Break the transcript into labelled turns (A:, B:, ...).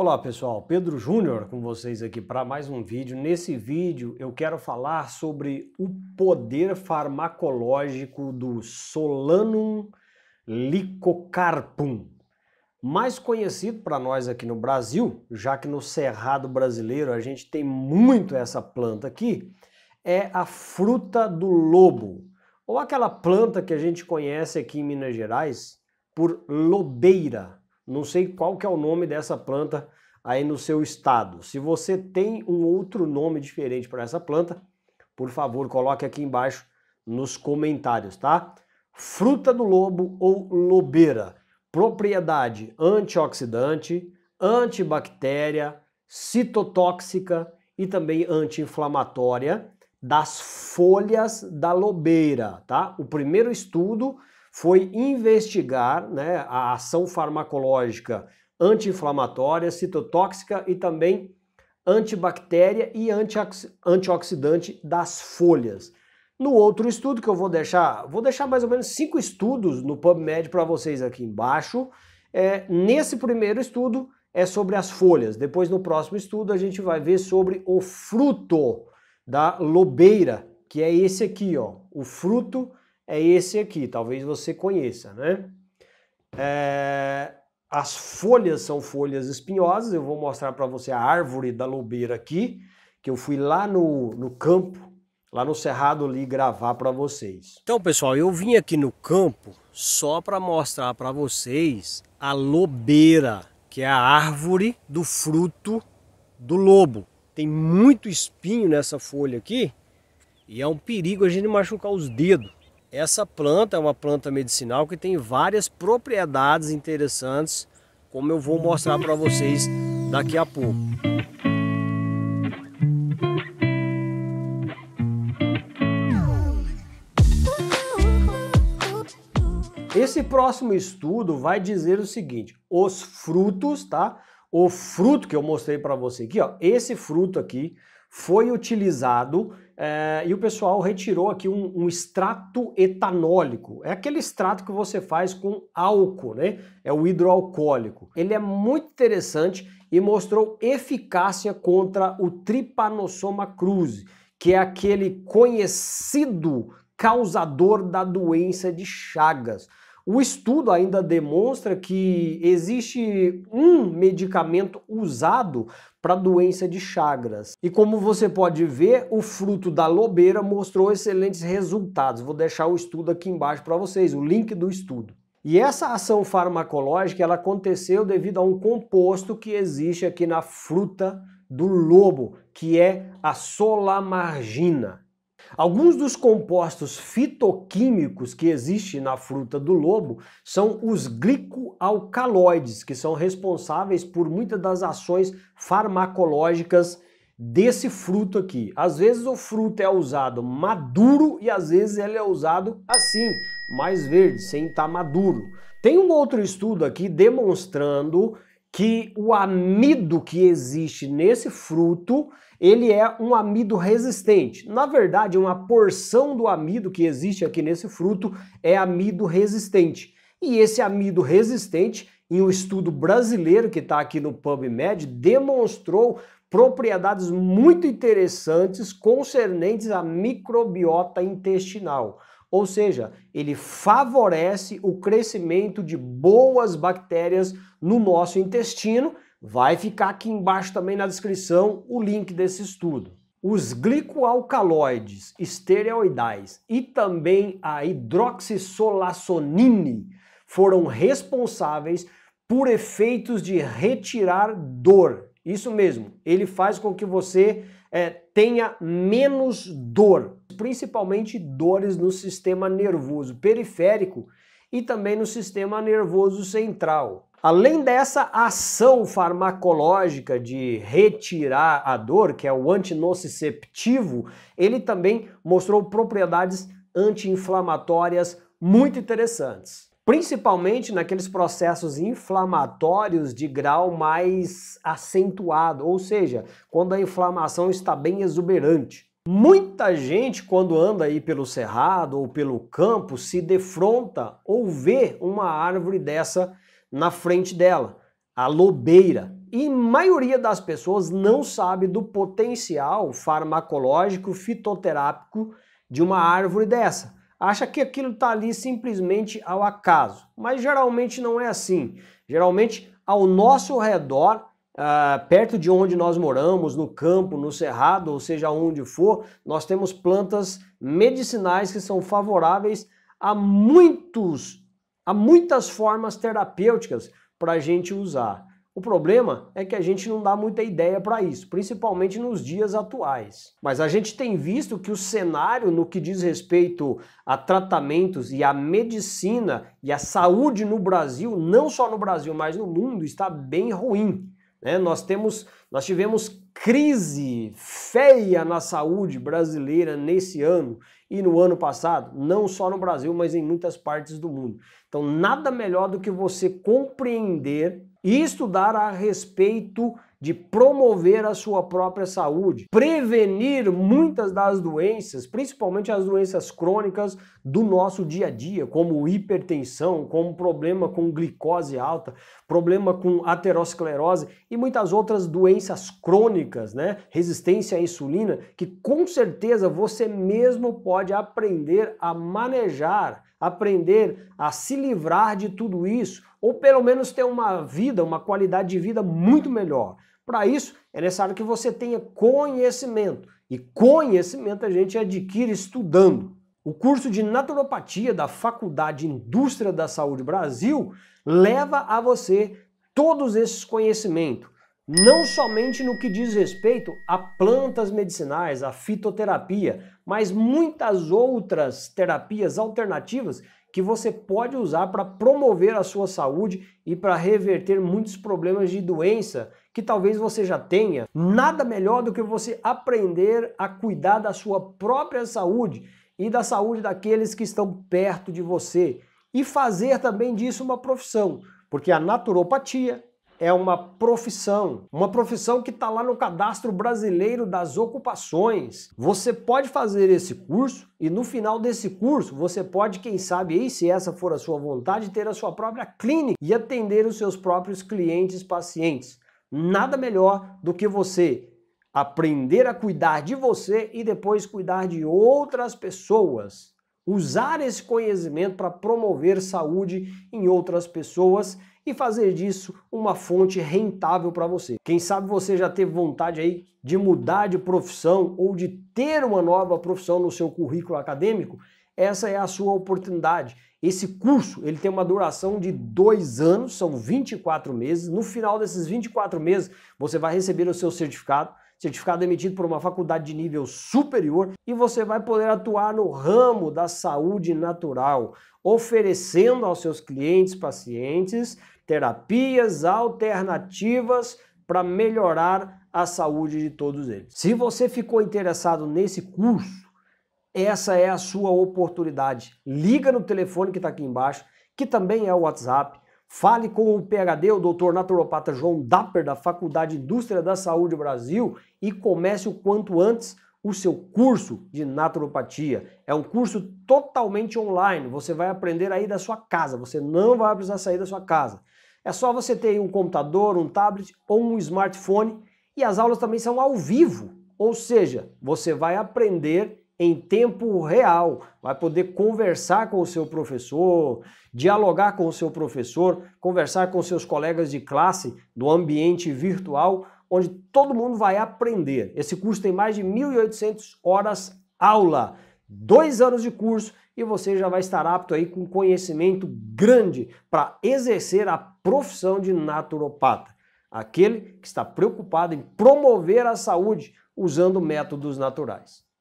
A: Olá pessoal, Pedro Júnior com vocês aqui para mais um vídeo. Nesse vídeo eu quero falar sobre o poder farmacológico do Solanum licocarpum, mais conhecido para nós aqui no Brasil, já que no Cerrado brasileiro a gente tem muito essa planta aqui, é a fruta do lobo, ou aquela planta que a gente conhece aqui em Minas Gerais por lobeira não sei qual que é o nome dessa planta aí no seu estado. Se você tem um outro nome diferente para essa planta, por favor, coloque aqui embaixo nos comentários, tá? Fruta do lobo ou lobeira. Propriedade antioxidante, antibactéria, citotóxica e também anti-inflamatória das folhas da lobeira, tá? O primeiro estudo foi investigar né, a ação farmacológica anti-inflamatória, citotóxica e também antibactéria e antioxidante das folhas. No outro estudo que eu vou deixar, vou deixar mais ou menos cinco estudos no PubMed para vocês aqui embaixo. É, nesse primeiro estudo é sobre as folhas. Depois, no próximo estudo, a gente vai ver sobre o fruto da lobeira, que é esse aqui, ó, o fruto é esse aqui, talvez você conheça, né? É, as folhas são folhas espinhosas, eu vou mostrar para você a árvore da lobeira aqui, que eu fui lá no, no campo, lá no Cerrado ali gravar para vocês. Então pessoal, eu vim aqui no campo só para mostrar para vocês a lobeira, que é a árvore do fruto do lobo. Tem muito espinho nessa folha aqui e é um perigo a gente machucar os dedos. Essa planta é uma planta medicinal que tem várias propriedades interessantes, como eu vou mostrar para vocês daqui a pouco. Esse próximo estudo vai dizer o seguinte: os frutos, tá? O fruto que eu mostrei para você aqui, ó, esse fruto aqui foi utilizado é, e o pessoal retirou aqui um, um, extrato etanólico. É aquele extrato que você faz com álcool, né? É o hidroalcoólico. Ele é muito interessante e mostrou eficácia contra o Trypanosoma cruzi, que é aquele conhecido causador da doença de Chagas. O estudo ainda demonstra que existe um medicamento usado para doença de Chagras. E como você pode ver, o fruto da lobeira mostrou excelentes resultados. Vou deixar o estudo aqui embaixo para vocês, o link do estudo. E essa ação farmacológica ela aconteceu devido a um composto que existe aqui na fruta do lobo, que é a solamargina. Alguns dos compostos fitoquímicos que existem na fruta do lobo são os glicoalcaloides, que são responsáveis por muitas das ações farmacológicas desse fruto aqui. Às vezes o fruto é usado maduro e às vezes ele é usado assim, mais verde, sem estar tá maduro. Tem um outro estudo aqui demonstrando que o amido que existe nesse fruto, ele é um amido resistente. Na verdade, uma porção do amido que existe aqui nesse fruto é amido resistente. E esse amido resistente, em um estudo brasileiro que está aqui no PubMed, demonstrou propriedades muito interessantes concernentes à microbiota intestinal. Ou seja, ele favorece o crescimento de boas bactérias no nosso intestino. Vai ficar aqui embaixo também na descrição o link desse estudo. Os glicoalcaloides esteroidais e também a hidroxisolacionine foram responsáveis por efeitos de retirar dor. Isso mesmo, ele faz com que você é, tenha menos dor principalmente dores no sistema nervoso periférico e também no sistema nervoso central. Além dessa ação farmacológica de retirar a dor, que é o antinociceptivo, ele também mostrou propriedades anti-inflamatórias muito interessantes, principalmente naqueles processos inflamatórios de grau mais acentuado, ou seja, quando a inflamação está bem exuberante. Muita gente, quando anda aí pelo cerrado ou pelo campo, se defronta ou vê uma árvore dessa na frente dela, a lobeira. E maioria das pessoas não sabe do potencial farmacológico fitoterápico de uma árvore dessa. Acha que aquilo está ali simplesmente ao acaso, mas geralmente não é assim. Geralmente, ao nosso redor, ah, perto de onde nós moramos, no campo, no cerrado, ou seja, onde for, nós temos plantas medicinais que são favoráveis a muitos, a muitas formas terapêuticas para a gente usar. O problema é que a gente não dá muita ideia para isso, principalmente nos dias atuais. Mas a gente tem visto que o cenário no que diz respeito a tratamentos e a medicina e a saúde no Brasil, não só no Brasil, mas no mundo, está bem ruim. Né? Nós, temos, nós tivemos crise feia na saúde brasileira nesse ano e no ano passado, não só no Brasil, mas em muitas partes do mundo. Então, nada melhor do que você compreender e estudar a respeito de promover a sua própria saúde, prevenir muitas das doenças, principalmente as doenças crônicas do nosso dia a dia, como hipertensão, como problema com glicose alta, problema com aterosclerose e muitas outras doenças crônicas, né? Resistência à insulina, que com certeza você mesmo pode aprender a manejar, aprender a se livrar de tudo isso, ou pelo menos ter uma vida, uma qualidade de vida muito melhor. Para isso, é necessário que você tenha conhecimento. E conhecimento a gente adquire estudando. O curso de naturopatia da Faculdade Indústria da Saúde Brasil leva a você todos esses conhecimentos, não somente no que diz respeito a plantas medicinais, a fitoterapia, mas muitas outras terapias alternativas que você pode usar para promover a sua saúde e para reverter muitos problemas de doença que talvez você já tenha. Nada melhor do que você aprender a cuidar da sua própria saúde e da saúde daqueles que estão perto de você e fazer também disso uma profissão, porque a naturopatia, é uma profissão, uma profissão que está lá no cadastro brasileiro das ocupações. Você pode fazer esse curso e no final desse curso você pode, quem sabe, aí, se essa for a sua vontade, ter a sua própria clínica e atender os seus próprios clientes pacientes. Nada melhor do que você aprender a cuidar de você e depois cuidar de outras pessoas. Usar esse conhecimento para promover saúde em outras pessoas e fazer disso uma fonte rentável para você. Quem sabe você já teve vontade aí de mudar de profissão ou de ter uma nova profissão no seu currículo acadêmico? Essa é a sua oportunidade. Esse curso ele tem uma duração de dois anos, são 24 meses. No final desses 24 meses, você vai receber o seu certificado certificado emitido por uma faculdade de nível superior e você vai poder atuar no ramo da saúde natural, oferecendo aos seus clientes, pacientes, terapias alternativas para melhorar a saúde de todos eles. Se você ficou interessado nesse curso, essa é a sua oportunidade. Liga no telefone que está aqui embaixo, que também é o WhatsApp Fale com o PHD, o Dr. Naturopata João Dapper, da Faculdade Indústria da Saúde Brasil, e comece o quanto antes o seu curso de naturopatia. É um curso totalmente online, você vai aprender aí da sua casa, você não vai precisar sair da sua casa. É só você ter um computador, um tablet ou um smartphone e as aulas também são ao vivo, ou seja, você vai aprender em tempo real, vai poder conversar com o seu professor, dialogar com o seu professor, conversar com seus colegas de classe do ambiente virtual, onde todo mundo vai aprender. Esse curso tem mais de 1.800 horas aula, dois anos de curso e você já vai estar apto aí com conhecimento grande para exercer a profissão de naturopata. Aquele que está preocupado em promover a saúde usando métodos naturais.